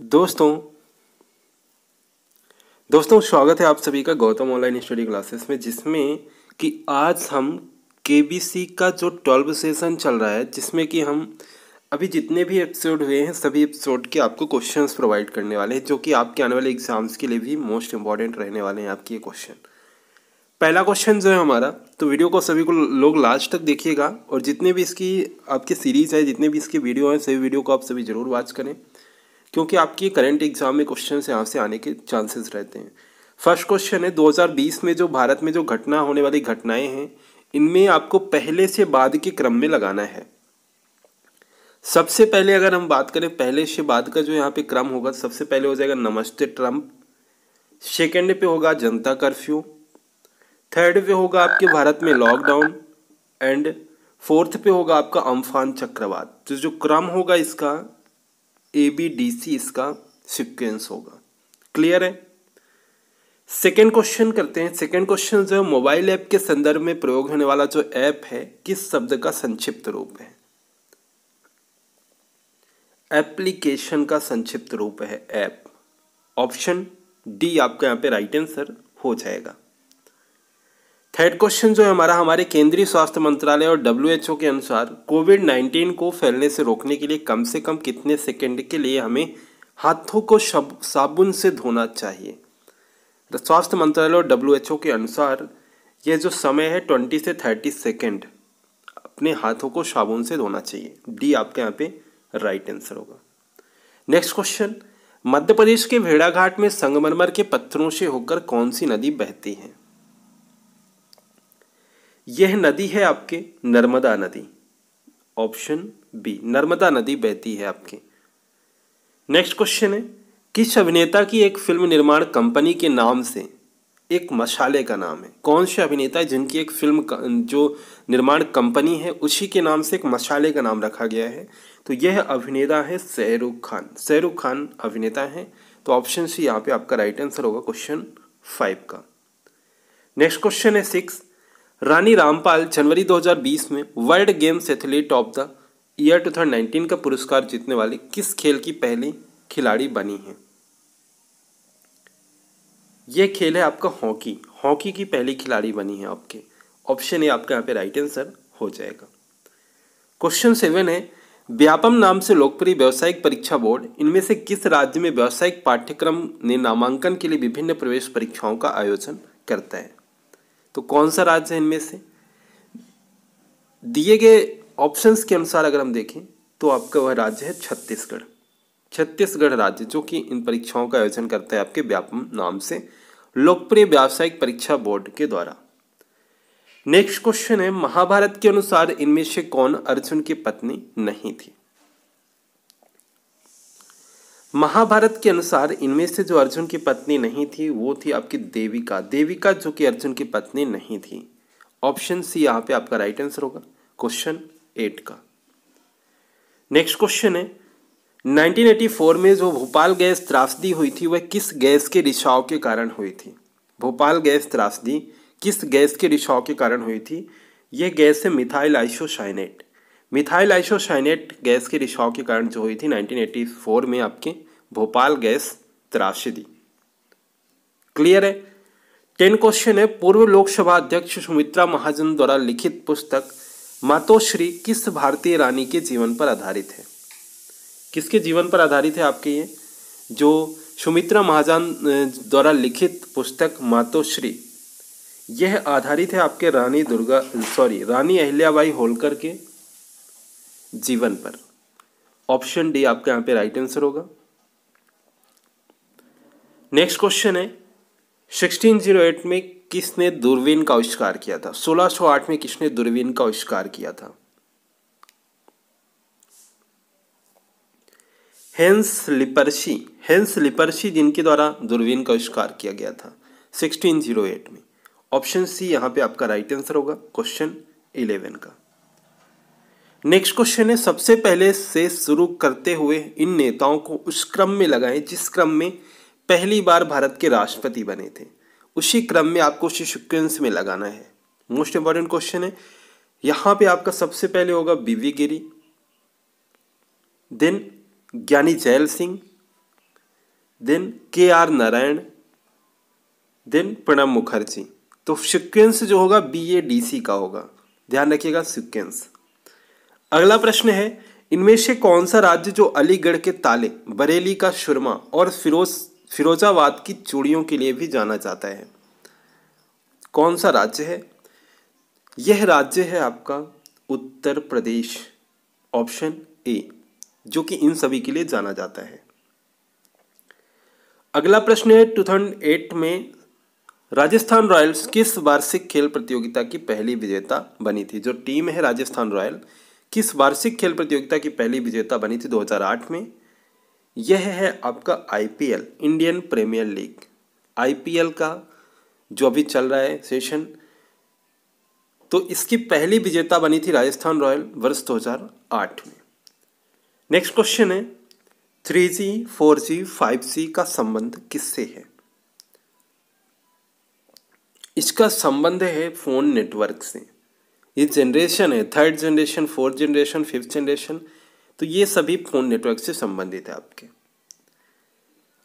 दोस्तों दोस्तों स्वागत है आप सभी का गौतम ऑनलाइन स्टडी क्लासेस में जिसमें कि आज हम केबीसी का जो ट्वेल्व सेशन चल रहा है जिसमें कि हम अभी जितने भी एपिसोड हुए हैं सभी एपिसोड के आपको क्वेश्चंस प्रोवाइड करने वाले हैं जो कि आपके आने वाले एग्जाम्स के लिए भी मोस्ट इंपॉर्टेंट रहने वाले हैं आपके ये क्वेश्चन पहला क्वेश्चन जो है हमारा तो वीडियो को सभी को लोग लास्ट तक देखिएगा और जितने भी इसकी आपकी सीरीज़ है जितने भी इसके वीडियो हैं सभी वीडियो को आप सभी ज़रूर वॉच करें क्योंकि आपकी करंट एग्जाम में क्वेश्चन यहाँ से आने के चांसेस रहते हैं फर्स्ट क्वेश्चन है 2020 में जो भारत में जो घटना होने वाली घटनाएं हैं इनमें आपको पहले से बाद के क्रम में लगाना है सबसे पहले अगर हम बात करें पहले से बाद का जो यहाँ पे क्रम होगा सबसे पहले हो जाएगा नमस्ते ट्रम्प सेकेंड पे होगा जनता कर्फ्यू थर्ड पे होगा आपके भारत में लॉकडाउन एंड फोर्थ पे होगा आपका अम्फान चक्रवात तो जो क्रम होगा इसका ए बी डी सी इसका सिक्वेंस होगा क्लियर है सेकेंड क्वेश्चन करते हैं सेकेंड क्वेश्चन जो है मोबाइल ऐप के संदर्भ में प्रयोग होने वाला जो ऐप है किस शब्द का संक्षिप्त रूप है एप्लीकेशन का संक्षिप्त रूप है ऐप ऑप्शन डी आपका यहाँ पे राइट आंसर हो जाएगा थर्ड क्वेश्चन जो है हमारा हमारे केंद्रीय स्वास्थ्य मंत्रालय और डब्ल्यू के अनुसार कोविड नाइन्टीन को फैलने से रोकने के लिए कम से कम कितने सेकेंड के लिए हमें हाथों को साबुन से धोना चाहिए स्वास्थ्य मंत्रालय और डब्ल्यू के अनुसार यह जो समय है ट्वेंटी से थर्टी सेकेंड अपने हाथों को साबुन से धोना चाहिए डी आपके यहाँ पे राइट आंसर होगा नेक्स्ट क्वेश्चन मध्य प्रदेश के भेड़ाघाट में संगमरमर के पत्थरों से होकर कौन सी नदी बहती है यह नदी है आपके नर्मदा नदी ऑप्शन बी नर्मदा नदी बहती है आपके नेक्स्ट क्वेश्चन है किस अभिनेता की एक फिल्म निर्माण कंपनी के नाम से एक मशाले का नाम है कौन से अभिनेता जिनकी एक फिल्म जो निर्माण कंपनी है उसी के नाम से एक मशाले का नाम रखा गया है तो यह अभिनेता है शहरुख खान शहरुख खान अभिनेता है तो ऑप्शन सी यहाँ पे आपका राइट आंसर होगा क्वेश्चन फाइव का नेक्स्ट क्वेश्चन है सिक्स रानी रामपाल जनवरी 2020 में world games athlete of the year 2019 का पुरस्कार जीतने वाली किस खेल की पहली खिलाड़ी बनी है यह खेल है आपका हॉकी हॉकी की पहली खिलाड़ी बनी है आपके ऑप्शन ए आपका यहाँ पे राइट आंसर हो जाएगा क्वेश्चन सेवन है व्यापम नाम से लोकप्रिय व्यावसायिक परीक्षा बोर्ड इनमें से किस राज्य में व्यावसायिक पाठ्यक्रम ने नामांकन के लिए विभिन्न प्रवेश परीक्षाओं का आयोजन करता है तो कौन सा राज्य है इनमें से दिए गए ऑप्शंस के अनुसार अगर हम देखें तो आपका वह राज्य है छत्तीसगढ़ छत्तीसगढ़ राज्य जो कि इन परीक्षाओं का आयोजन करता है आपके व्यापम नाम से लोकप्रिय व्यावसायिक परीक्षा बोर्ड के द्वारा नेक्स्ट क्वेश्चन है महाभारत के अनुसार इनमें से कौन अर्जुन की पत्नी नहीं थी महाभारत के अनुसार इनमें से जो अर्जुन की पत्नी नहीं थी वो थी आपकी देविका देविका जो कि अर्जुन की पत्नी नहीं थी ऑप्शन सी यहाँ पे आपका राइट आंसर होगा क्वेश्चन एट का नेक्स्ट क्वेश्चन है 1984 में जो भोपाल गैस त्रासदी हुई थी वह किस गैस के रिसाव के कारण हुई थी भोपाल गैस त्रासदी किस गैस के रिसाव के कारण हुई थी यह गैस है methyl isocyanate methyl isocyanate gas के रिसाव के कारण जो हुई थी 1984 में आपके भोपाल गैस त्रासदी क्लियर है टेन क्वेश्चन है पूर्व लोकसभा अध्यक्ष सुमित्रा महाजन द्वारा लिखित पुस्तक मातोश्री किस भारतीय रानी के जीवन पर आधारित है किसके जीवन पर आधारित है आपके ये जो सुमित्रा महाजन द्वारा लिखित पुस्तक मातोश्री यह आधारित है आपके रानी दुर्गा सॉरी रानी अहिल्याबाई होलकर के जीवन पर ऑप्शन डी आपका यहां पे राइट आंसर होगा नेक्स्ट क्वेश्चन है 1608 में किसने दूरबीन का आविष्कार किया था 1608 में किसने दूरबीन का आविष्कार किया था हेंस लिपर्शी हेंस लिपर्शी जिनके द्वारा दूरबीन का आविष्कार किया गया था 1608 में ऑप्शन सी यहां पे आपका राइट आंसर होगा क्वेश्चन 11 का नेक्स्ट क्वेश्चन है सबसे पहले से शुरू करते हुए इन नेताओं को उस क्रम में लगाएं जिस क्रम में पहली बार भारत के राष्ट्रपति बने थे उसी क्रम में आपको उसी सिक्वेंस में लगाना है मोस्ट इंपॉर्टेंट क्वेश्चन है यहाँ पे आपका सबसे पहले होगा V V Giri then Giani Zail Singh then K R Narayan then Pranab Mukherjee तो सिक्वेंस जो होगा बी ए डी सी का होगा ध्यान रखिएगा सिक्वेंस अगला प्रश्न है इनमें से कौन सा राज्य जो अलीगढ़ के ताले बरेली का शुरमा और फिरोज फिरोजाबाद की चूड़ियों के लिए भी जाना जाता है कौन सा राज्य है यह राज्य है आपका उत्तर प्रदेश ऑप्शन ए जो कि इन सभी के लिए जाना जाता है अगला प्रश्न है टू थाउजेंड एट में राजस्थान रॉयल्स किस वार्षिक खेल प्रतियोगिता की पहली विजेता बनी थी जो टीम है राजस्थान रॉयल किस वार्षिक खेल प्रतियोगिता की पहली विजेता बनी थी 2008 में यह है आपका IPL Indian Premier League IPL का जो अभी चल रहा है सेशन तो इसकी पहली विजेता बनी थी राजस्थान रॉयल वर्ष 2008 में नेक्स्ट क्वेश्चन है three G four G five G का संबंध किससे है इसका संबंध है फोन नेटवर्क से ये जनरेशन है third generation fourth generation fifth generation तो ये सभी फ़ोन नेटवर्क से संबंधित है आपके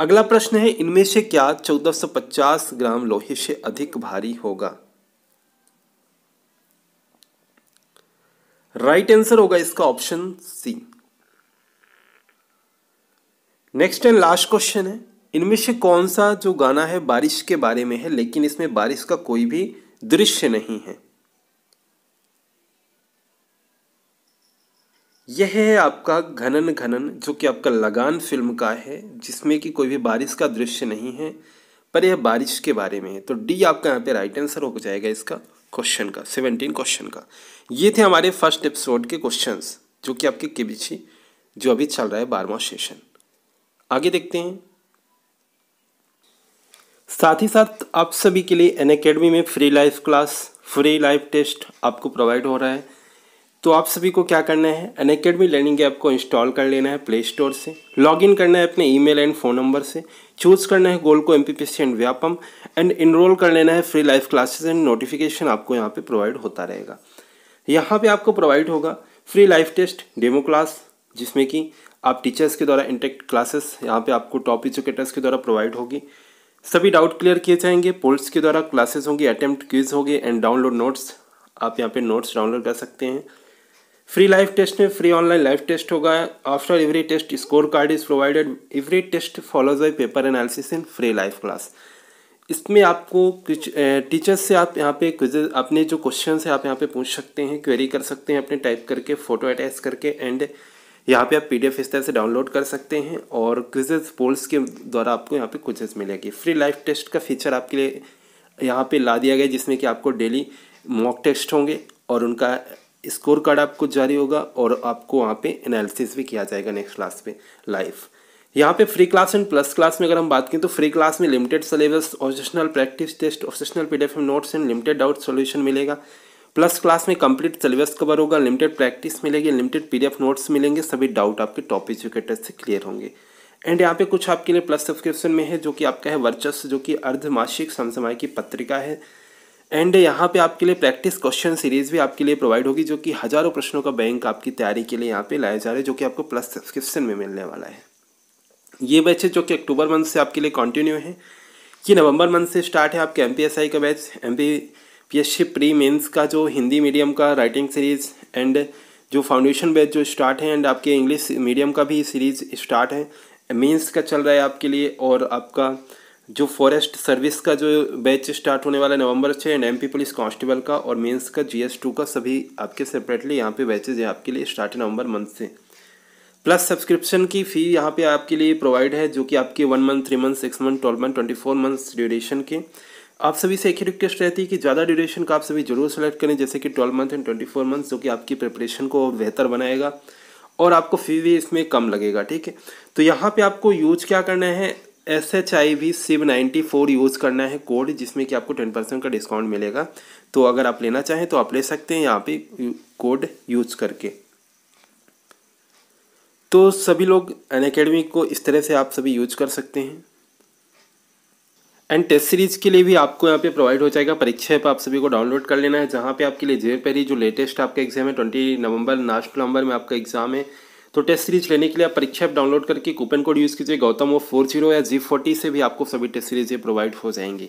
अगला प्रश्न है इनमें से क्या 1450 ग्राम लोहे से अधिक भारी होगा राइट आंसर होगा इसका option C next and last question है इनमें से कौन सा जो गाना है बारिश के बारे में है लेकिन इसमें बारिश का कोई भी दृश्य नहीं है यह है आपका घनन घनन जो कि आपका लगान फिल्म का है जिसमें कि कोई भी बारिश का दृश्य नहीं है पर यह बारिश के बारे में है तो डी आपका यहाँ पे राइट आंसर हो जाएगा इसका क्वेश्चन का सेवनटीन क्वेश्चन का ये थे हमारे फर्स्ट एपिसोड के क्वेश्चन जो कि आपके के बीची जो अभी चल रहा है बारहवा सेशन आगे देखते हैं साथ ही साथ आप सभी के लिए एन अकेडमी में free live class free live test आपको प्रोवाइड हो रहा है तो आप सभी को क्या करना है अन अकेडमी लर्निंग ऐप को इंस्टॉल कर लेना है प्ले स्टोर से लॉगिन करना है अपने ईमेल एंड फ़ोन नंबर से चूज करना है गोल को M and Vyapam and enrol कर लेना है free live classes and notification आपको यहाँ पे प्रोवाइड होता रहेगा यहाँ पे आपको प्रोवाइड होगा free live test demo class जिसमें कि आप टीचर्स के द्वारा इंटेक्ट क्लासेस यहाँ पर आपको टॉप एजुकेटर्स के द्वारा प्रोवाइड होगी सभी डाउट क्लियर किए जाएंगे पोल्स के द्वारा क्लासेस होंगी अटैम्प्ट क्विज होगी एंड डाउनलोड नोट्स आप यहाँ पर नोट्स डाउनलोड कर सकते हैं फ्री लाइव टेस्ट में फ्री ऑनलाइन लाइव टेस्ट होगा after every test score card is provided every test follows by paper analysis in free live class इसमें आपको टीचर्स से आप यहाँ पे क्विजे अपने जो क्वेश्चन है आप यहाँ पे पूछ सकते हैं क्वेरी कर सकते हैं अपने टाइप करके फ़ोटो अटैच करके एंड यहाँ पे आप पीडीएफ इस तरह से डाउनलोड कर सकते हैं और क्विजेज पोल्स के द्वारा आपको यहाँ पे क्विजेज मिलेगी फ्री लाइव टेस्ट का फीचर आपके लिए यहाँ पे ला दिया गया जिसमें कि आपको डेली मॉक टेस्ट होंगे और उनका स्कोर कार्ड आपको जारी होगा और आपको वहाँ पे एनालिसिस भी किया जाएगा नेक्स्ट क्लास पे लाइव यहाँ पे free class and plus class में अगर हम बात करें तो फ्री क्लास में limited syllabus objectional practice test objectional PDF notes and limited doubt solution मिलेगा प्लस क्लास में कंप्लीट सिलेबस कवर होगा लिमिटेड प्रैक्टिस मिलेगी लिमिटेड पीडीएफ नोट्स मिलेंगे सभी डाउट आपके टॉप एजुकेटर से क्लियर होंगे एंड यहाँ पे कुछ आपके लिए प्लस सब्सक्रिप्शन में है जो कि आपका है वर्चस्व जो कि अर्धमासिक समसमाय की पत्रिका है एंड यहाँ पे आपके लिए प्रैक्टिस क्वेश्चन सीरीज भी आपके लिए प्रोवाइड होगी जो कि हज़ारों प्रश्नों का बैंक आपकी तैयारी के लिए यहाँ पे लाया जा रहा है जो कि आपको प्लस सब्सक्रिप्शन में मिलने वाला है ये बैच है जो कि अक्टूबर मंथ से आपके लिए कंटिन्यू है ये नवंबर मंथ से स्टार्ट है आपके एम का batch M PSC pre mains का जो हिंदी मीडियम का राइटिंग सीरीज़ एंड जो फाउंडेशन बैच जो स्टार्ट है एंड आपके इंग्लिश मीडियम का भी सीरीज़ स्टार्ट है मेन्स का चल रहा है आपके लिए और आपका जो फॉरेस्ट सर्विस का जो बैच स्टार्ट होने वाला है नवंबर से एंड एमपी पुलिस कांस्टेबल का और मेंस का जीएस टू का सभी आपके सेपरेटली यहाँ पे बैचेज हैं आपके लिए स्टार्ट है नवंबर मंथ से प्लस सब्सक्रिप्शन की फ़ी यहाँ पे आपके लिए प्रोवाइड है जो कि आपके one month three month six month twelve month twenty four months duration के आप सभी से एक ही रिक्वेस्ट रहती है कि ज़्यादा ड्यूरेशन का आप सभी जरूर सेलेक्ट करें जैसे कि twelve month and twenty four months जो कि आपकी प्रिपरेशन को बेहतर बनाएगा और आपको फी भी इसमें कम लगेगा ठीक है तो यहाँ पे आपको यूज क्या करना है S H I V Shiv ninety four use करना है कोड जिसमें कि आपको टेन परसेंट का डिस्काउंट मिलेगा तो अगर आप लेना चाहें तो आप ले सकते हैं यहाँ पे कोड यूज करके तो सभी लोग अकेडमी को इस तरह से आप सभी यूज कर सकते हैं एंड टेस्ट सीरीज के लिए भी आपको यहाँ पे प्रोवाइड हो जाएगा परीक्षा ऐप तो आप सभी को डाउनलोड कर लेना है जहाँ पे आपके लिए जेब पेरी जो लेटेस्ट आपका एग्जाम है ट्वेंटी नवंबर लास्ट नवंबर में आपका एग्जाम है तो टेस्ट सीरीज लेने के लिए आप परीक्षा ऐप डाउनलोड करके कूपन कोड यूज़ कीजिए गौतम वो फोर जीरो या जी फोर्टी से भी आपको सभी टेस्ट सीरीज प्रोवाइड हो जाएंगे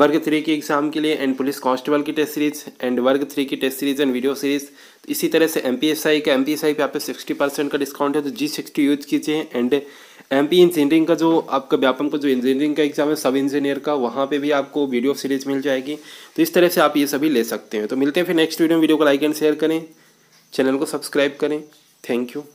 वर्ग थ्री के एग्जाम के लिए एंड पुलिस कांस्टेबल की टेस्ट सीरीज एंड वर्ग थ्री की test series and video series तो इसी तरह से एम पी एस आई का एम पी एस आई पर आप सिक्सटी परसेंट का डिस्काउंट है तो जी सिक्सटी यूज कीजिए एंड एम पी इंजीनियरिंग का जो आपका व्यापम का जो इंजीनियरिंग का एग्जाम है सब इंजीनियर का वहाँ पे भी आपको वीडियो सीरीज मिल जाएगी तो इस तरह से आप ये सभी ले सकते हैं तो मिलते हैं फिर नेक्स्ट वीडियो में वीडियो को लाइक एंड शेयर करें चैनल को सब्सक्राइब करें थैंक यू